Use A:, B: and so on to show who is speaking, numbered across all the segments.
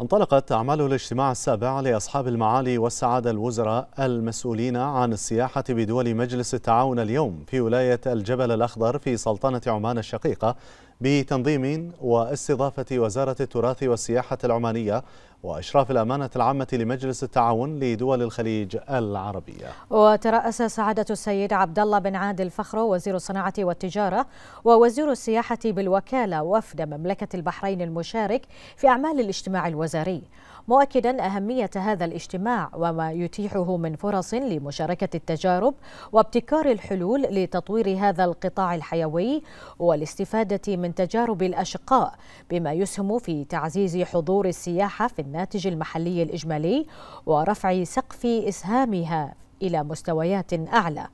A: انطلقت أعمال الاجتماع السابع لأصحاب المعالي والسعادة الوزراء المسؤولين عن السياحة بدول مجلس التعاون اليوم في ولاية الجبل الأخضر في سلطنة عمان الشقيقة بتنظيم واستضافة وزارة التراث والسياحة العمانية وإشراف الأمانة العامة لمجلس التعاون لدول الخليج العربية
B: وترأس سعادة السيد عبد الله بن عادل فخرو وزير الصناعة والتجارة ووزير السياحة بالوكالة وفد مملكة البحرين المشارك في أعمال الاجتماع الوزاري مؤكدا أهمية هذا الاجتماع وما يتيحه من فرص لمشاركة التجارب وابتكار الحلول لتطوير هذا القطاع الحيوي والاستفادة من من تجارب الأشقاء بما يسهم في تعزيز حضور السياحة في الناتج المحلي الإجمالي ورفع سقف إسهامها إلى مستويات أعلى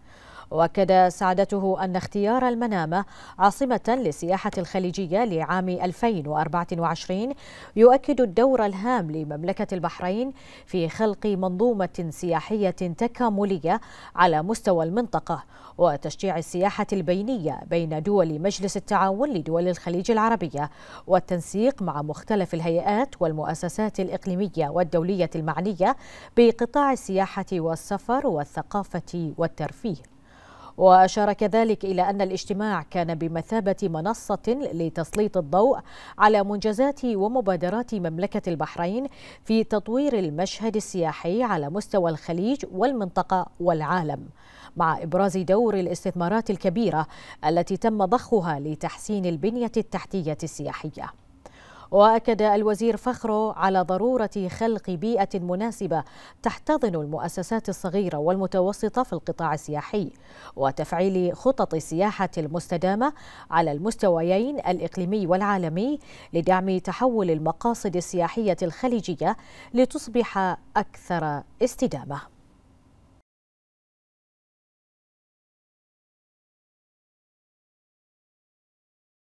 B: واكد سعادته ان اختيار المنامه عاصمه للسياحه الخليجيه لعام 2024 يؤكد الدور الهام لمملكه البحرين في خلق منظومه سياحيه تكامليه على مستوى المنطقه وتشجيع السياحه البينيه بين دول مجلس التعاون لدول الخليج العربيه والتنسيق مع مختلف الهيئات والمؤسسات الاقليميه والدوليه المعنيه بقطاع السياحه والسفر والثقافه والترفيه وأشار كذلك إلى أن الاجتماع كان بمثابة منصة لتسليط الضوء على منجزات ومبادرات مملكة البحرين في تطوير المشهد السياحي على مستوى الخليج والمنطقة والعالم مع إبراز دور الاستثمارات الكبيرة التي تم ضخها لتحسين البنية التحتية السياحية واكد الوزير فخرو على ضروره خلق بيئه مناسبه تحتضن المؤسسات الصغيره والمتوسطه في القطاع السياحي وتفعيل خطط السياحه المستدامه على المستويين الاقليمي والعالمي لدعم تحول المقاصد السياحيه الخليجيه لتصبح اكثر استدامه